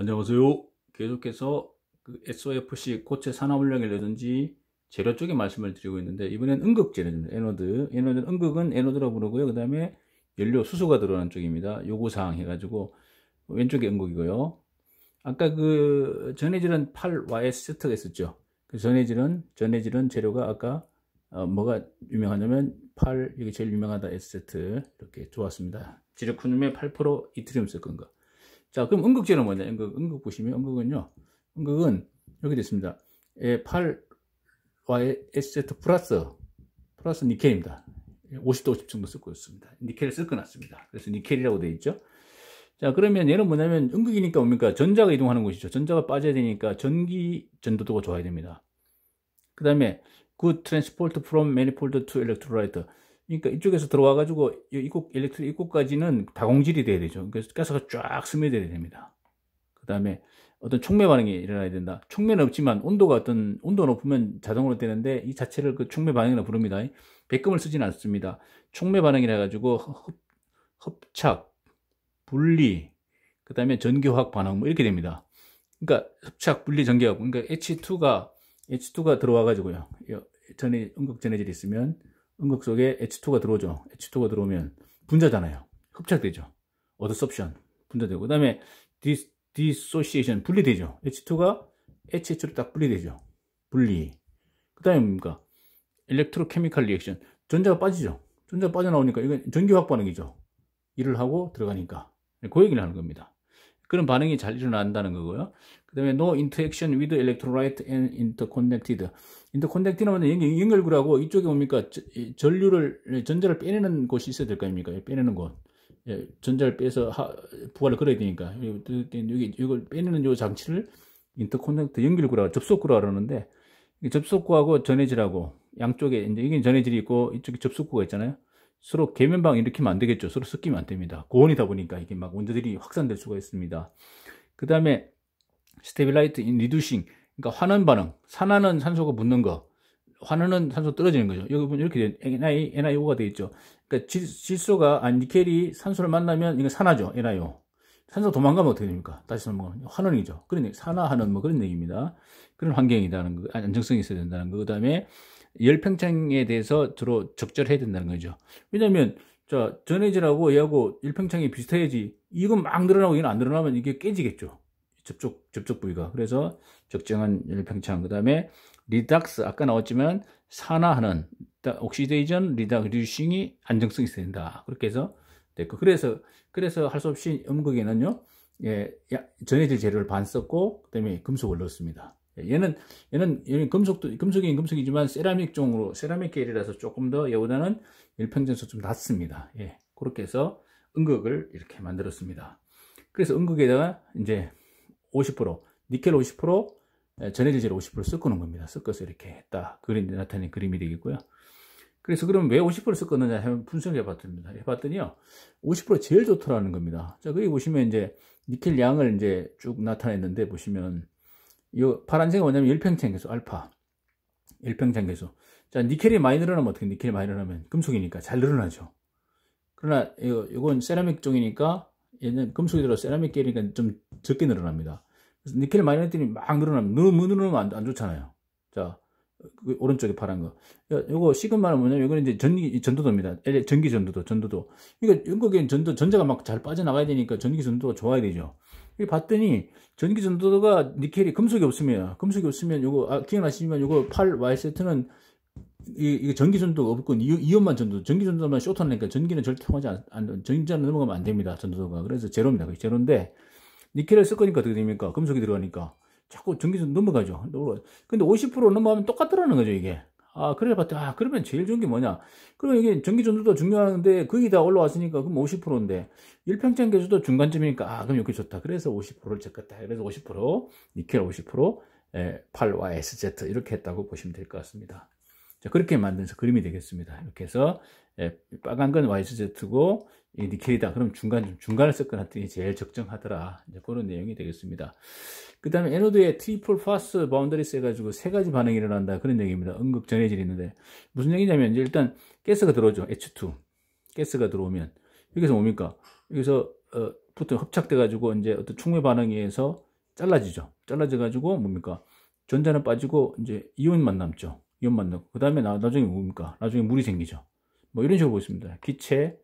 안녕하세요. 계속해서 그 SOFC 고체 산화물량이라든지 재료 쪽에 말씀을 드리고 있는데 이번엔 응극 재료입니다. 에너드에너드는 응극은 에너드라고 부르고요. 그 다음에 연료 수소가 들어가는 쪽입니다. 요구사항 해가지고 왼쪽에 응극이고요. 아까 그 전해질은 8YS 세트가 있었죠. 그 전해질은 전해질은 재료가 아까 어, 뭐가 유명하냐면 8 이게 제일 유명하다 S 세트 이렇게 좋았습니다. 지르코늄의 8% 이트륨 섞은 거. 자, 그럼 응극제는 뭐냐? 응극응극 보시면 응극은요응극은 여기 됐습니다. 에8 YS 에세 플러스 플러스 니켈입니다. 50도 50 정도 쓸고 있습니다. 니켈을 쓸 거 났습니다. 그래서 니켈이라고 되어 있죠. 자, 그러면 얘는 뭐냐면 응극이니까 뭡니까? 전자가 이동하는 곳이죠. 전자가 빠져야 되니까 전기 전도도가 좋아야 됩니다. 그 다음에 good transport from manifold to electrolyte. 그러니까 이쪽에서 들어와 가지고 입국 일렉트릭 입구까지는 다공질이 돼야 되죠. 그래서 가스가 쫙 스며들어야 됩니다. 그다음에 어떤 촉매 반응이 일어나야 된다. 촉매는 없지만 온도가 어떤 온도 높으면 자동으로 되는데 이 자체를 그 촉매 반응이라 부릅니다. 백금을 쓰진 않습니다. 촉매 반응이라 가지고 흡, 착 분리, 그다음에 전기화학 반응 뭐 이렇게 됩니다. 그러니까 흡착, 분리, 전기화학. 그러니까 H2가 H2가 들어와 가지고요. 전에 응극 전해질이 있으면 음극 속에 H2가 들어오죠. H2가 들어오면 분자잖아요. 흡착되죠. o r s p 어 i o n 분자되고 그 다음에 dissociation. 분리되죠. H2가 HH로 딱 분리되죠. 분리. 그 다음에 뭡니까? electrochemical reaction. 전자가 빠지죠. 전자가 빠져나오니까 이건 전기확학 반응이죠. 일을 하고 들어가니까. 네, 그 얘기를 하는 겁니다. 그런 반응이 잘 일어난다는 거고요. 그 다음에 no interaction with electrolyte and interconnected. 인터컨택트는 연결, 구라고 이쪽에 뭡니까 전류를 전자를 빼내는 곳이 있어야 될 거 아닙니까 예, 빼내는 곳 예, 전자를 빼서 하, 부하를 걸어야 되니까 여기 이걸 빼내는 요 장치를 인터컨택트 연결구라고 접속구라고 하는데 접속구하고 전해질하고 양쪽에 이제 이게 전해질이 있고 이쪽에 접속구가 있잖아요 서로 계면방 일으키면 안 되겠죠 서로 섞이면 안 됩니다 고온이다 보니까 이게 막 원자들이 확산될 수가 있습니다 그 다음에 스테빌라이트 인 리두싱 그러니까 환원 반응. 산화는 산소가 붙는 거. 환원은 산소 떨어지는 거죠. 여기 보면 이렇게 NI, NiO가 되어 있죠. 그러니까 질, 소가 아니, 켈이 산소를 만나면 이거 산화죠. NiO. 산소 도망가면 어떻게 됩니까? 다시 한번 환원이죠. 그러니 산화하는 뭐 그런 얘기입니다. 그런 환경이라는 거, 안정성이 있어야 된다는 거. 그다음에 열 평창에 대해서 주로 적절해야 된다는 거죠. 왜냐면자 전해질하고 얘하고 일 평창이 비슷해야지 이건 막 늘어나고 이건 안 늘어나면 이게 깨지겠죠. 접촉 접촉 부위가 그래서 적정한 열평창 그 다음에 리닥스 아까 나왔지만 산화하는 옥시데이전 리닥 리듀싱이 안정성이 있어야 된다 그렇게 해서 됐고 그래서 그래서 할 수 없이 음극에는요 예 전해질 재료를 반 썼고 그다음에 금속을 넣었습니다 예, 얘는 얘는 얘는 금속도 금속이 금속이지만 세라믹 종으로 세라믹 계열이라서 조금 더 얘보다는 일평전서 좀 낮습니다. 예, 그렇게 해서 음극을 이렇게 만들었습니다. 그래서 음극에다가 이제 50% 니켈 50% 예, 전해질질 50% 섞어놓은 겁니다. 섞어서 이렇게 했다. 그림 나타낸 그림이 되겠고요. 그래서 그럼 왜50% 섞었느냐 하면 분석을 해봤습니다. 해봤더니요. 50% 제일 좋더라는 겁니다. 자, 거기 보시면 이제 니켈 양을 이제 쭉 나타냈는데 보시면 이 파란색이 뭐냐면 일평창 계수 알파. 일평창 계수. 자, 니켈이 많이 늘어나면 어떻게 니켈이 많이 늘어나면 금속이니까 잘 늘어나죠. 그러나 이거, 이건 세라믹 종이니까 얘는 금속이 들어 세라믹 계니까 좀 적게 늘어납니다. 그래서 니켈 많이 넣었더니 막 늘어나면 너무 뭐 늘어나면 안, 안 좋잖아요. 자, 그 오른쪽에 파란 거. 요거 시그마는 뭐냐면 이거는 이제 전기 전도도입니다. 전기 전도도, 전도도. 그러니까 영국엔 전도 전자가 막 잘 빠져나가야 되니까 전기 전도가 좋아야 되죠. 이 봤더니 전기 전도도가 니켈이 금속이 없으면 금속이 없으면 요거 아, 기억나시지만 요거 8Y 세트는 이, 이 전기 전도가 없고 이온만 전도 전기 전도만 쇼트하니까 전기는 절대 통하지 않, 안전기전는 넘어가면 안 됩니다 전도도가 그래서 제로입니다 제로인데 니켈을 쓸거니까 어떻게 됩니까? 금속이 들어가니까 자꾸 전기선 넘어가죠. 근데 50% 넘어가면 똑같더라는 거죠, 이게. 아, 그래 봤더니, 아, 그러면 제일 좋은 게 뭐냐. 그럼 이게 전기전도도 중요한데, 거기 다 올라왔으니까, 그럼 50%인데, 일평균 개수도 중간점이니까, 아, 그럼 여기 좋다. 그래서 50%를 적겠다. 그래서 50%, 니켈 50%, 에, 8 y SZ, 이렇게 했다고 보시면 될 것 같습니다. 자, 그렇게 만든 그림이 되겠습니다. 이렇게 해서, 에, 예, 빨간 건 YZ고, s 예, 니켈이다. 그럼 중간, 중간을 섞거나 했더니 제일 적정하더라. 이제 그런 내용이 되겠습니다. 그 다음에 에노드에 트리플 파스 바운더리스 해가지고 세 가지 반응이 일어난다. 그런 얘기입니다. 응급 전해질 있는데. 무슨 얘기냐면, 이제 일단 가스가 들어오죠. H2. 가스가 들어오면. 여기서 뭡니까? 여기서, 어, 붙어 흡착돼가지고 이제 어떤 충매 반응에 의해서 잘라지죠. 잘라져가지고 뭡니까? 전자는 빠지고 이제 이온만 남죠. 이온만 남고. 그 다음에 나중에 뭡니까? 나중에 물이 생기죠. 뭐 이런 식으로 보겠습니다. 기체,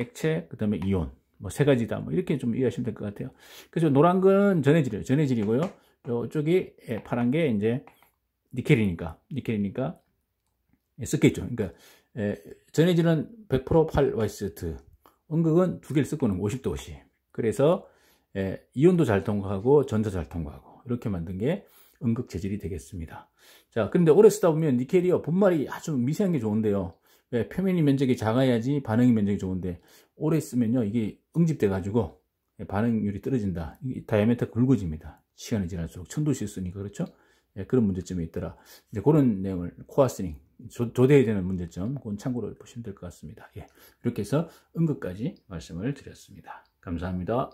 액체, 그 다음에 이온. 뭐 세 가지다. 뭐 이렇게 좀 이해하시면 될 것 같아요. 그래서 노란 건 전해질이에요. 전해질이고요. 요쪽이 예, 파란 게 이제 니켈이니까. 니켈이니까 예, 섞여있죠. 그러니까 에, 예, 전해질은 100% 8와스트 음극은 두 개를 쓰고 는 50도 50. 그래서 에, 예, 이온도 잘 통과하고 전자 잘 통과하고 이렇게 만든 게 음극 재질이 되겠습니다. 자, 그런데 오래 쓰다 보면 니켈이요. 분말이 아주 미세한 게 좋은데요. 왜 예, 표면이 면적이 작아야지 반응이 면적이 좋은데 오래 쓰면요 이게 응집돼 가지고 예, 반응률이 떨어진다 다이아메터 굵어집니다 시간이 지날수록 천도시 쓰니까 그렇죠 예, 그런 문제점이 있더라 이제 그런 내용을 코아스닝 조대에 되는 문제점 그건 참고로 보시면 될 것 같습니다 예, 이렇게 해서 응급까지 말씀을 드렸습니다 감사합니다